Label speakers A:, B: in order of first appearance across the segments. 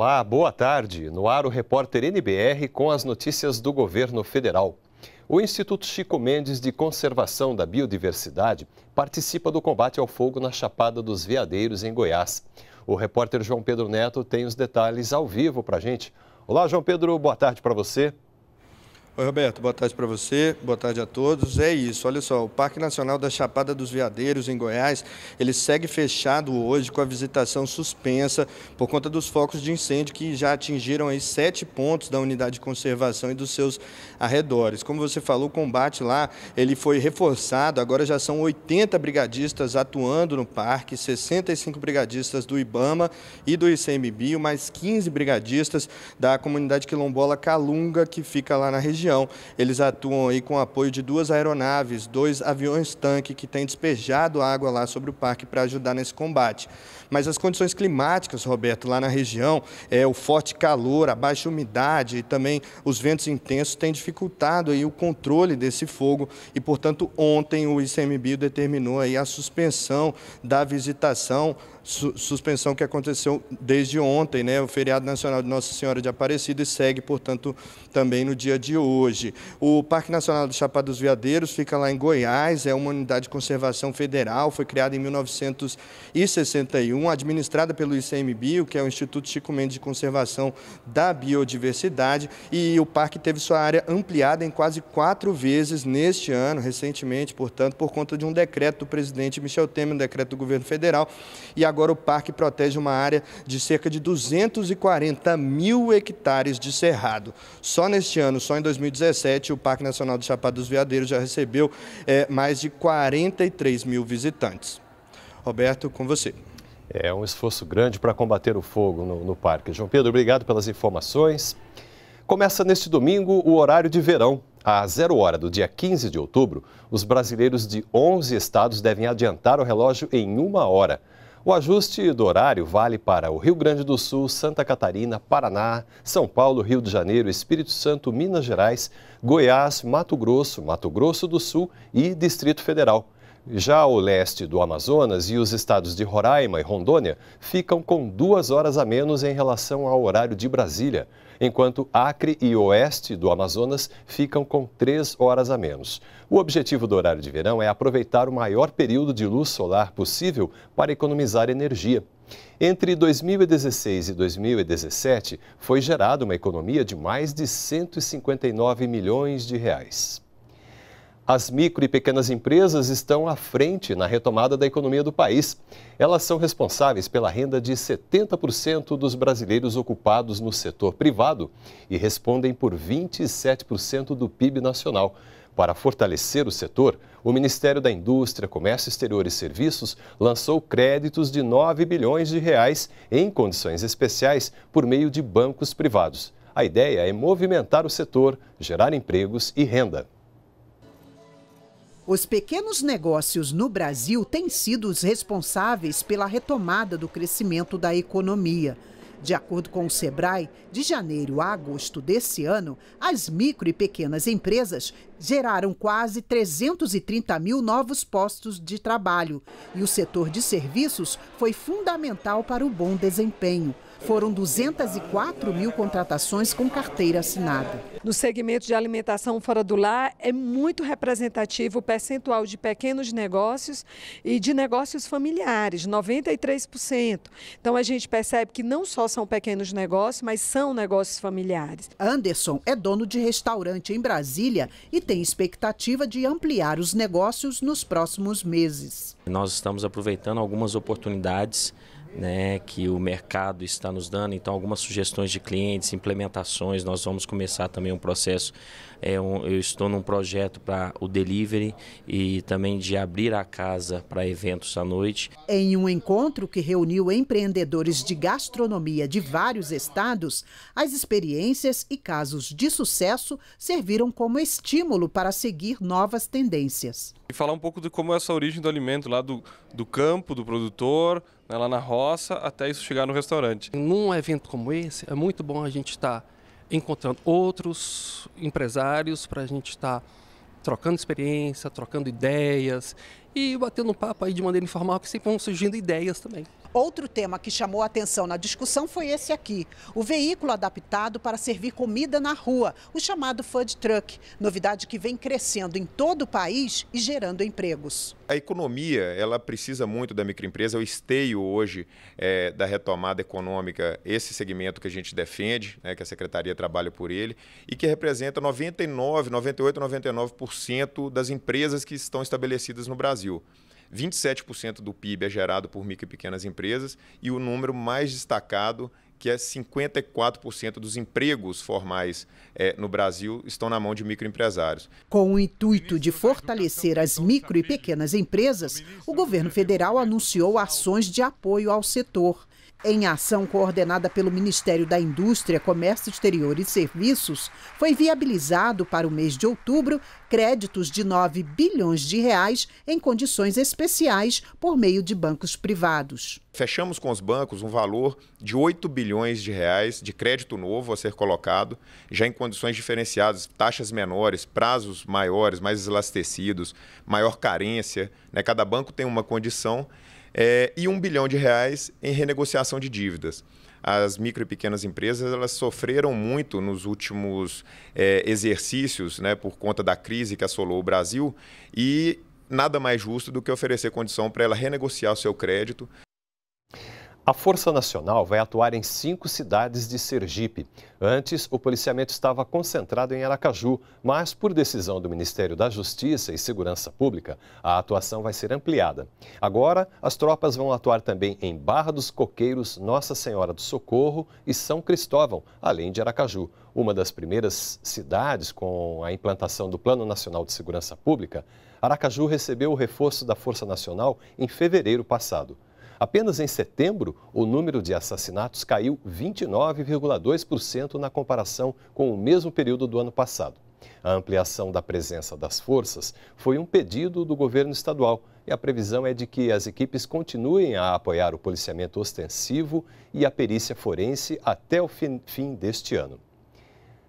A: Olá, boa tarde. No ar o repórter NBR com as notícias do governo federal. O Instituto Chico Mendes de Conservação da Biodiversidade participa do combate ao fogo na Chapada dos Veadeiros, em Goiás. O repórter João Pedro Neto tem os detalhes ao vivo para a gente. Olá,
B: João Pedro, boa tarde para você. Oi, Roberto, boa tarde para você, boa tarde a todos. É isso, olha só, o Parque Nacional da Chapada dos Veadeiros, em Goiás, ele segue fechado hoje com a visitação suspensa por conta dos focos de incêndio que já atingiram aí sete pontos da unidade de conservação e dos seus arredores. Como você falou, o combate lá, ele foi reforçado, agora já são 80 brigadistas atuando no parque, 65 brigadistas do IBAMA e do ICMBio, mais 15 brigadistas da comunidade quilombola Calunga, que fica lá na região região. Eles atuam aí com o apoio de duas aeronaves, dois aviões-tanque que têm despejado água lá sobre o parque para ajudar nesse combate mas as condições climáticas, Roberto, lá na região, é, o forte calor, a baixa umidade e também os ventos intensos têm dificultado aí o controle desse fogo e, portanto, ontem o ICMBio determinou aí a suspensão da visitação Su suspensão que aconteceu desde ontem, né? O feriado nacional de Nossa Senhora de Aparecida e segue, portanto, também no dia de hoje. O Parque Nacional do Chapada dos Veadeiros fica lá em Goiás, é uma unidade de conservação federal, foi criada em 1961 administrada pelo ICMBio, que é o Instituto Chico Mendes de Conservação da Biodiversidade, e o parque teve sua área ampliada em quase quatro vezes neste ano, recentemente, portanto, por conta de um decreto do presidente Michel Temer, um decreto do governo federal, e agora o parque protege uma área de cerca de 240 mil hectares de cerrado. Só neste ano, só em 2017, o Parque Nacional do Chapada dos Veadeiros já recebeu é, mais de 43 mil visitantes. Roberto, com você. É um esforço grande
A: para combater o fogo no, no parque. João Pedro, obrigado pelas informações. Começa neste domingo o horário de verão. À zero hora do dia 15 de outubro, os brasileiros de 11 estados devem adiantar o relógio em uma hora. O ajuste do horário vale para o Rio Grande do Sul, Santa Catarina, Paraná, São Paulo, Rio de Janeiro, Espírito Santo, Minas Gerais, Goiás, Mato Grosso, Mato Grosso do Sul e Distrito Federal. Já o leste do Amazonas e os estados de Roraima e Rondônia ficam com duas horas a menos em relação ao horário de Brasília, enquanto Acre e oeste do Amazonas ficam com três horas a menos. O objetivo do horário de verão é aproveitar o maior período de luz solar possível para economizar energia. Entre 2016 e 2017, foi gerada uma economia de mais de 159 milhões de reais. As micro e pequenas empresas estão à frente na retomada da economia do país. Elas são responsáveis pela renda de 70% dos brasileiros ocupados no setor privado e respondem por 27% do PIB nacional. Para fortalecer o setor, o Ministério da Indústria, Comércio Exterior e Serviços lançou créditos de 9 bilhões de reais em condições especiais por meio de bancos privados. A ideia é movimentar o setor, gerar empregos e renda.
C: Os pequenos negócios no Brasil têm sido os responsáveis pela retomada do crescimento da economia. De acordo com o Sebrae, de janeiro a agosto desse ano, as micro e pequenas empresas geraram quase 330 mil novos postos de trabalho. E o setor de serviços foi fundamental para o bom desempenho. Foram 204 mil contratações com carteira assinada. No segmento de alimentação fora do lar, é muito representativo o percentual de pequenos negócios e de negócios familiares, 93%. Então a gente percebe que não só são pequenos negócios, mas são negócios familiares. Anderson é dono de restaurante em Brasília e tem expectativa de ampliar os negócios nos próximos meses.
B: Nós estamos aproveitando algumas oportunidades né, que o mercado está nos dando. Então, algumas sugestões de clientes, implementações. Nós vamos começar também um processo. É um, eu estou num projeto para o delivery e também de abrir a casa para eventos à noite.
C: Em um encontro que reuniu empreendedores de gastronomia de vários estados, as experiências e casos de sucesso serviram como estímulo para seguir novas tendências.
A: E falar um pouco de como é essa origem do alimento lá do, do campo, do produtor, né, lá na roça, até isso chegar no restaurante. Num evento como esse, é muito bom a gente estar tá encontrando outros empresários para a gente estar. Tá trocando experiência,
C: trocando ideias e batendo um papo aí de maneira informal, que sempre vão surgindo ideias também. Outro tema que chamou a atenção na discussão foi esse aqui: o veículo adaptado para servir comida na rua, o chamado food truck, novidade que vem crescendo em todo o país e gerando empregos.
D: A economia ela precisa muito da microempresa, o esteio hoje é, da retomada econômica, esse segmento que a gente defende, né, que a secretaria trabalha por ele e que representa 99, 98, 99% das empresas que estão estabelecidas no Brasil. Brasil. 27% do PIB é gerado por micro e pequenas empresas e o número mais destacado, que é 54% dos empregos formais é, no Brasil, estão na mão de microempresários.
C: Com o intuito de fortalecer as micro e pequenas empresas, o governo federal anunciou ações de apoio ao setor. Em ação coordenada pelo Ministério da Indústria, Comércio Exterior e Serviços, foi viabilizado para o mês de outubro créditos de 9 bilhões de reais em condições especiais por meio de bancos privados.
D: Fechamos com os bancos um valor de 8 bilhões de reais de crédito novo a ser colocado, já em condições diferenciadas, taxas menores, prazos maiores, mais elastecidos, maior carência. Né? Cada banco tem uma condição é, e um bilhão de reais em renegociação de dívidas. As micro e pequenas empresas elas sofreram muito nos últimos é, exercícios, né, por conta da crise que assolou o Brasil, e nada mais justo do que oferecer condição para ela renegociar o seu crédito. A Força Nacional vai atuar em cinco cidades de Sergipe. Antes, o
A: policiamento estava concentrado em Aracaju, mas, por decisão do Ministério da Justiça e Segurança Pública, a atuação vai ser ampliada. Agora, as tropas vão atuar também em Barra dos Coqueiros, Nossa Senhora do Socorro e São Cristóvão, além de Aracaju. Uma das primeiras cidades com a implantação do Plano Nacional de Segurança Pública, Aracaju recebeu o reforço da Força Nacional em fevereiro passado. Apenas em setembro, o número de assassinatos caiu 29,2% na comparação com o mesmo período do ano passado. A ampliação da presença das forças foi um pedido do governo estadual e a previsão é de que as equipes continuem a apoiar o policiamento ostensivo e a perícia forense até o fim, fim deste ano.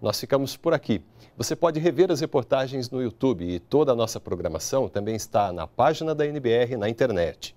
A: Nós ficamos por aqui. Você pode rever as reportagens no YouTube e toda a nossa programação também está na página da NBR na internet.